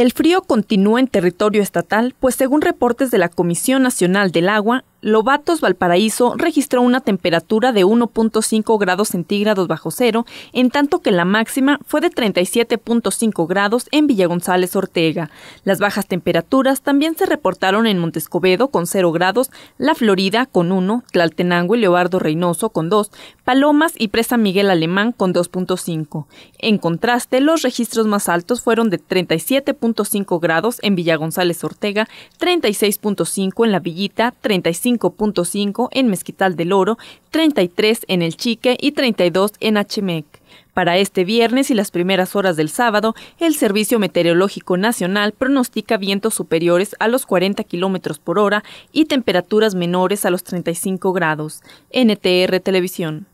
El frío continúa en territorio estatal, pues según reportes de la Comisión Nacional del Agua, Lobatos Valparaíso registró una temperatura de 1.5 grados centígrados bajo cero, en tanto que la máxima fue de 37.5 grados en Villa González Ortega. Las bajas temperaturas también se reportaron en Montescobedo con 0 grados, La Florida con 1, Tlaltenango y Leobardo Reynoso con 2, Palomas y Presa Miguel Alemán con 2.5. En contraste, los registros más altos fueron de 37.5 grados en Villa González Ortega, 36.5 en La Villita, 35 5.5 en Mezquital del Oro, 33 en El Chique y 32 en HMEC. Para este viernes y las primeras horas del sábado, el Servicio Meteorológico Nacional pronostica vientos superiores a los 40 kilómetros por hora y temperaturas menores a los 35 grados. NTR Televisión.